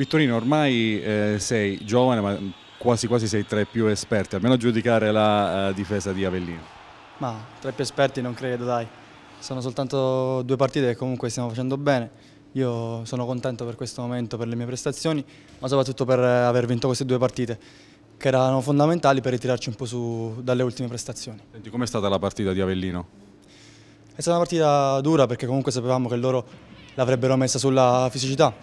Vittorino, ormai eh, sei giovane, ma quasi quasi sei tra i più esperti, almeno a giudicare la eh, difesa di Avellino. Ma tra i più esperti non credo, dai. Sono soltanto due partite che comunque stiamo facendo bene. Io sono contento per questo momento, per le mie prestazioni, ma soprattutto per eh, aver vinto queste due partite che erano fondamentali per ritirarci un po' su dalle ultime prestazioni. Senti, com'è stata la partita di Avellino? È stata una partita dura perché comunque sapevamo che loro l'avrebbero messa sulla fisicità,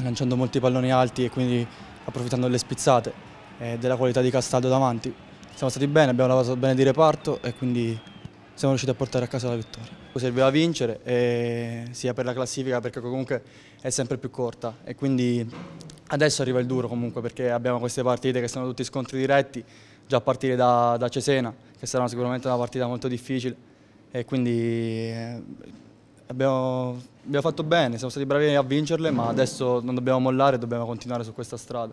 lanciando molti palloni alti e quindi approfittando delle spizzate e della qualità di Castaldo davanti. Siamo stati bene, abbiamo lavorato bene di reparto e quindi siamo riusciti a portare a casa la vittoria. Serviva vincere sia per la classifica perché comunque è sempre più corta e quindi adesso arriva il duro comunque perché abbiamo queste partite che sono tutti scontri diretti già a partire da, da Cesena che sarà sicuramente una partita molto difficile e quindi eh, Abbiamo, abbiamo, fatto bene, siamo stati bravi a vincerle, ma adesso non dobbiamo mollare, dobbiamo continuare su questa strada.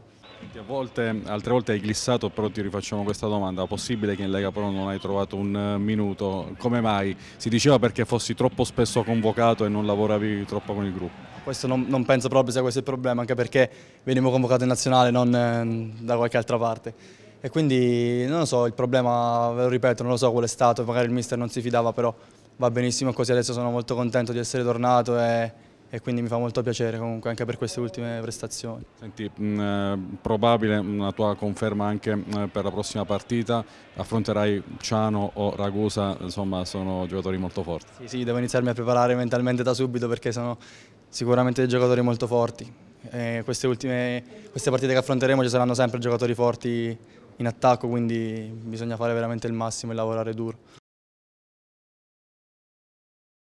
Volte, altre volte hai glissato, però ti rifacciamo questa domanda. Possibile che in Lega Pro non hai trovato un eh, minuto? Come mai? Si diceva perché fossi troppo spesso convocato e non lavoravi troppo con il gruppo. Questo non, non penso proprio sia questo il problema, anche perché venivo convocato in nazionale, non ehm, da qualche altra parte. E quindi, non lo so, il problema, ve lo ripeto, non lo so qual è stato, magari il mister non si fidava, però va benissimo così, adesso sono molto contento di essere tornato e, e quindi mi fa molto piacere comunque anche per queste ultime prestazioni. Senti, mh, eh, probabile una tua conferma anche mh, per la prossima partita, affronterai Ciano o Ragusa, insomma sono giocatori molto forti. Sì, sì, devo iniziarmi a preparare mentalmente da subito perché sono sicuramente dei giocatori molto forti. Eh, queste, ultime, queste partite che affronteremo ci saranno sempre giocatori forti in attacco, quindi bisogna fare veramente il massimo e lavorare duro.